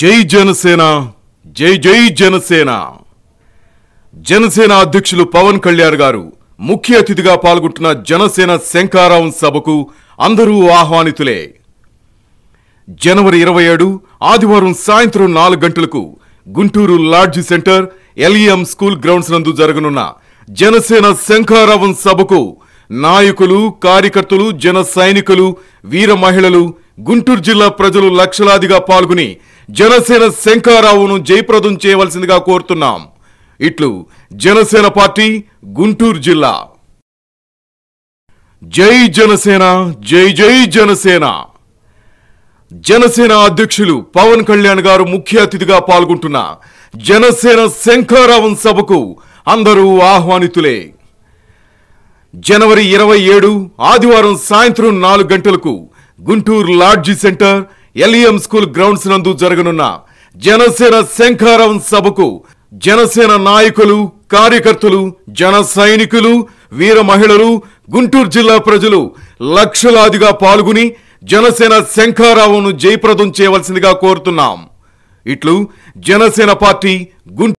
జై జనసేన జై జై జనసేన జనసేన అధ్యక్షులు పవన్ కళ్యాణ్ గారు ముఖ్య అతిథిగా పాల్గొంటున్న జనసేన శంకారావం సభకు అందరూ ఆహ్వానితులే జనవరి ఇరవై ఏడు ఆదివారం సాయంత్రం నాలుగు గంటలకు Guntur lodge center L E M school grounds నందు జరగనున్న జనసేన శంఖారావం సభకు నాయకులు కార్యకర్తలు జన సైనికులు వీర మహిళలు గుంటూరు జిల్లా ప్రజలు లక్షలాదిగా పాల్గొని జనసేన శంఖారావును జయప్రదం చేయవలసిందిగా కోరుతున్నాం ఇట్లు జనసేన పార్టీ గుంటూరు జిల్లా జై జనసేన జై జై జనసేన జనసేన అధ్యక్షులు పవన్ కళ్యాణ్ గారు ముఖ్య అతిథిగా పాల్గొంటున్న జనసేన శంఖారావం సభకు అందరూ ఆహ్వానితులే జనవరి ఇరవై ఏడు ఆదివారం సాయంత్రం నాలుగు గంటలకు Guntur lodge center L E M school grounds నందు జరగనున్న జనసేన శంఖారావం సభకు జనసేన నాయకులు కార్యకర్తలు జన సైనికులు వీర మహిళలు గుంటూరు జిల్లా ప్రజలు లక్షలాదిగా పాల్గొని జనసేన శంఖారావును జయప్రదం చేయవలసిందిగా కోరుతున్నాం ఇట్లు జనసేన పార్టీ గుంటూరు